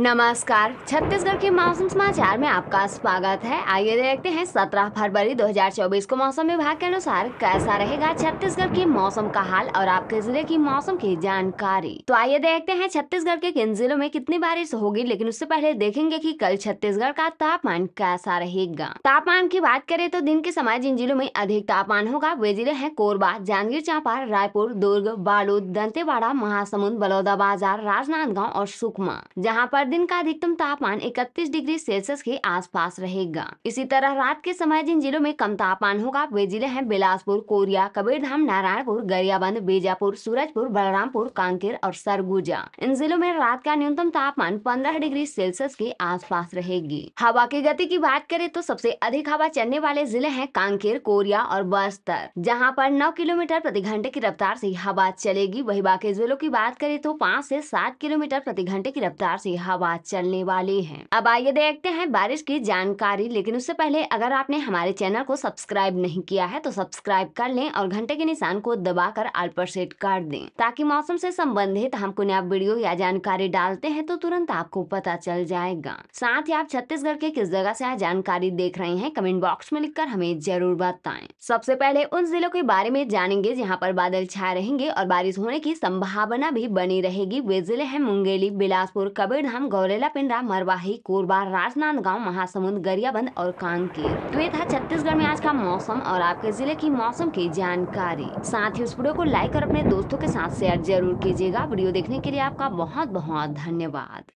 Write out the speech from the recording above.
नमस्कार छत्तीसगढ़ के मौसम समाचार में आपका स्वागत है आइए देखते हैं 17 फरवरी 2024 को मौसम विभाग के अनुसार कैसा रहेगा छत्तीसगढ़ के मौसम का हाल और आपके जिले की मौसम की जानकारी तो आइए देखते हैं छत्तीसगढ़ के किन जिलों में कितनी बारिश होगी लेकिन उससे पहले देखेंगे कि कल छत्तीसगढ़ का तापमान कैसा रहेगा तापमान की बात करे तो दिन के समय जिन जिलों में अधिक तापमान होगा वे जिले है कोरबा जांजगीर चांपा रायपुर दुर्ग बालोद दंतेवाड़ा महासमुंद बलौदाबाजार राजनांदगांव और सुकमा जहाँ पर दिन का अधिकतम तापमान 31 डिग्री सेल्सियस के आसपास रहेगा इसी तरह रात के समय जिन जिलों में कम तापमान होगा वे जिले हैं बिलासपुर कोरिया कबीरधाम नारायणपुर गरियाबंद बीजापुर सूरजपुर बलरामपुर कांकेर और सरगुजा इन जिलों में रात का न्यूनतम तापमान पंद्रह डिग्री सेल्सियस के पास रहेगी हवा की गति की बात करें तो सबसे अधिक हवा चलने वाले जिले हैं कांकेर कोरिया और बस्तर जहाँ पर नौ किलोमीटर प्रति घंटे की रफ्तार से हवा चलेगी वही बाकी जिलों की बात करें तो पाँच से सात किलोमीटर प्रति घंटे की रफ्तार से हवा आवाज चलने वाली है अब आइए देखते हैं बारिश की जानकारी लेकिन उससे पहले अगर आपने हमारे चैनल को सब्सक्राइब नहीं किया है तो सब्सक्राइब कर लें और घंटे के निशान को दबा आल पर सेट कर दें ताकि मौसम से संबंधित हम कोई नया वीडियो या जानकारी डालते हैं तो तुरंत आपको पता चल जाएगा साथ ही आप छत्तीसगढ़ के किस जगह से जानकारी देख रहे हैं कमेंट बॉक्स में लिखकर हमें जरूर बताएं सबसे पहले उन जिलों के बारे में जानेंगे जहाँ पर बादल छाए रहेंगे और बारिश होने की संभावना भी बनी रहेगी वे जिले हैं मुंगेली बिलासपुर कबीरधाम धाम गौरेला पिंडरा मरवाही कोरबा राजनांदगांव महासमुंद गरियाबंद और कांकेर तो ये था छत्तीसगढ़ में आज का मौसम और आपके जिले की मौसम की जानकारी साथ ही उस वीडियो को लाइक और अपने दोस्तों के साथ शेयर जरूर कीजिएगा वीडियो देखने के लिए आपका बहुत बहुत धन्यवाद